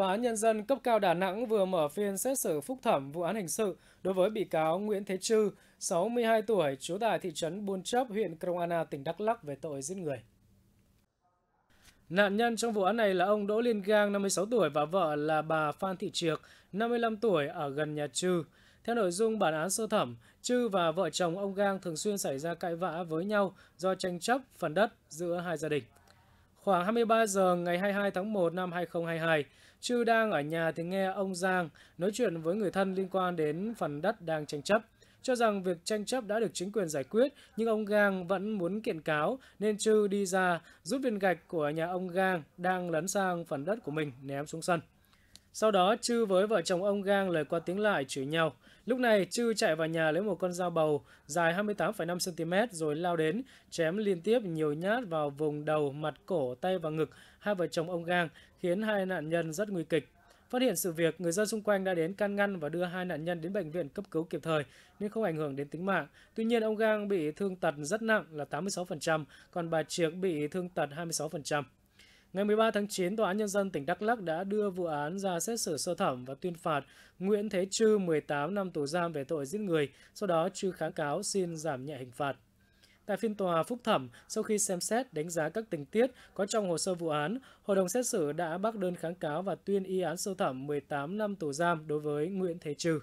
Tòa án Nhân dân cấp cao Đà Nẵng vừa mở phiên xét xử phúc thẩm vụ án hình sự đối với bị cáo Nguyễn Thế Trư, 62 tuổi, trú tại thị trấn Buôn Chấp, huyện Krông Anna, tỉnh Đắk Lắk về tội giết người. Nạn nhân trong vụ án này là ông Đỗ Liên Gang, 56 tuổi và vợ là bà Phan Thị Triệc, 55 tuổi ở gần nhà Trư. Theo nội dung bản án sơ thẩm, Trư và vợ chồng ông Gang thường xuyên xảy ra cãi vã với nhau do tranh chấp phần đất giữa hai gia đình. Khoảng 23 giờ ngày 22 tháng 1 năm 2022, Trư đang ở nhà thì nghe ông Giang nói chuyện với người thân liên quan đến phần đất đang tranh chấp. Cho rằng việc tranh chấp đã được chính quyền giải quyết, nhưng ông Giang vẫn muốn kiện cáo, nên Trư đi ra rút viên gạch của nhà ông Giang đang lấn sang phần đất của mình ném xuống sân. Sau đó Chư với vợ chồng ông Gang lời qua tiếng lại chửi nhau. Lúc này Chư chạy vào nhà lấy một con dao bầu dài 28,5 cm rồi lao đến, chém liên tiếp nhiều nhát vào vùng đầu, mặt, cổ, tay và ngực hai vợ chồng ông Gang, khiến hai nạn nhân rất nguy kịch. Phát hiện sự việc, người dân xung quanh đã đến can ngăn và đưa hai nạn nhân đến bệnh viện cấp cứu kịp thời nhưng không ảnh hưởng đến tính mạng. Tuy nhiên, ông Gang bị thương tật rất nặng là 86%, còn bà Triệc bị thương tật 26%. Ngày 13 tháng 9, Tòa án Nhân dân tỉnh Đắk Lắc đã đưa vụ án ra xét xử sơ thẩm và tuyên phạt Nguyễn Thế Trư 18 năm tù giam về tội giết người, sau đó Trư kháng cáo xin giảm nhẹ hình phạt. Tại phiên tòa phúc thẩm, sau khi xem xét đánh giá các tình tiết có trong hồ sơ vụ án, hội đồng xét xử đã bác đơn kháng cáo và tuyên y án sơ thẩm 18 năm tù giam đối với Nguyễn Thế Trư.